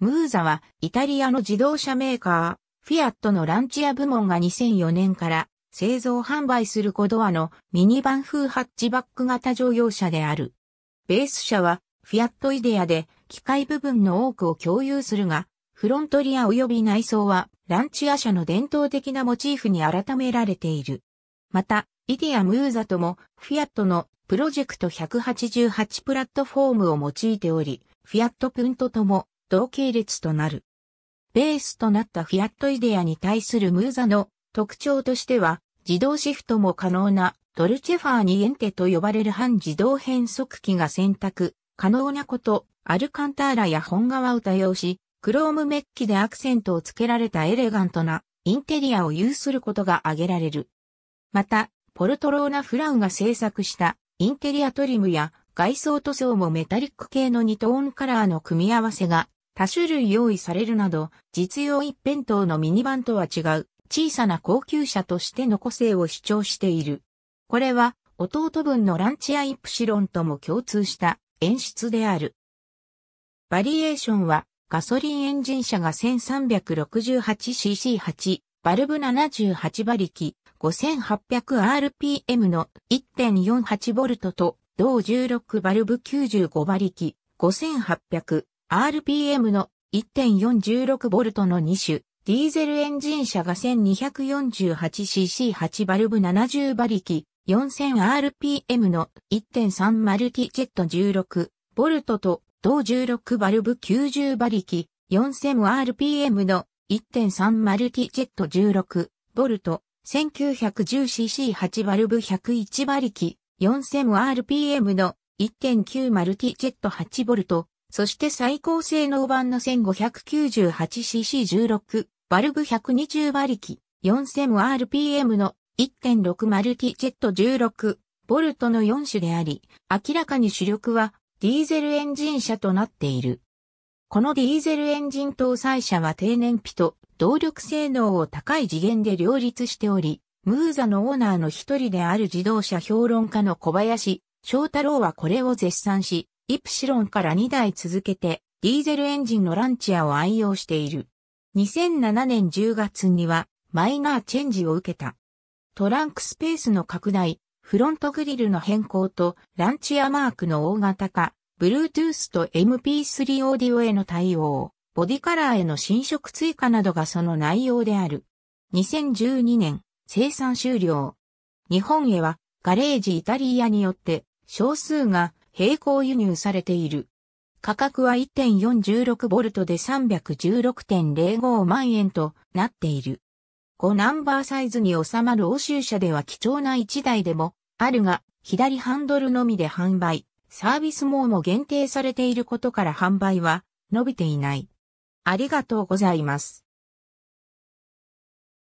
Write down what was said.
ムーザはイタリアの自動車メーカー、フィアットのランチア部門が2004年から製造販売するコドアのミニバン風ハッチバック型乗用車である。ベース車はフィアットイデアで機械部分の多くを共有するが、フロントリア及び内装はランチア車の伝統的なモチーフに改められている。また、イデアムーザともフィアットのプロジェクト188プラットフォームを用いており、フィアットプントとも同系列となる。ベースとなったフィアットイデアに対するムーザの特徴としては、自動シフトも可能なドルチェファーニエンテと呼ばれる半自動変速機が選択可能なこと、アルカンターラや本革を多用し、クロームメッキでアクセントをつけられたエレガントなインテリアを有することが挙げられる。また、ポルトローナ・フラウが制作したインテリアトリムや外装塗装もメタリック系の2トーンカラーの組み合わせが多種類用意されるなど、実用一辺倒のミニバンとは違う、小さな高級車としての個性を主張している。これは、弟分のランチアイプシロンとも共通した演出である。バリエーションは、ガソリンエンジン車が 1368cc8、バルブ78馬力、5800rpm の 1.48V と、同16バルブ95馬力、5800 RPM の 1.416V の2種、ディーゼルエンジン車が 1248cc8 バルブ70馬力、4000rpm の1.3マルティジェット16、ボルトと同16バルブ90馬力、4000rpm の1.3マルティジェット16、ボルト、1910cc8 バルブ101馬力、4000rpm の1.9マルティジェット8ボルト、そして最高性能版の 1598cc16、バルブ120馬力、4000rpm の1.6マルィジェット16、ボルトの4種であり、明らかに主力はディーゼルエンジン車となっている。このディーゼルエンジン搭載車は低燃費と動力性能を高い次元で両立しており、ムーザのオーナーの一人である自動車評論家の小林翔太郎はこれを絶賛し、イプシロンから2台続けて、ディーゼルエンジンのランチアを愛用している。2007年10月には、マイナーチェンジを受けた。トランクスペースの拡大、フロントグリルの変更と、ランチアマークの大型化、Bluetooth と MP3 オーディオへの対応、ボディカラーへの新色追加などがその内容である。2012年、生産終了。日本へは、ガレージイタリアによって、少数が並行輸入されている。価格は 1.416V で316.05万円となっている。5ナンバーサイズに収まる欧州車では貴重な1台でもあるが、左ハンドルのみで販売、サービス網も限定されていることから販売は伸びていない。ありがとうございます。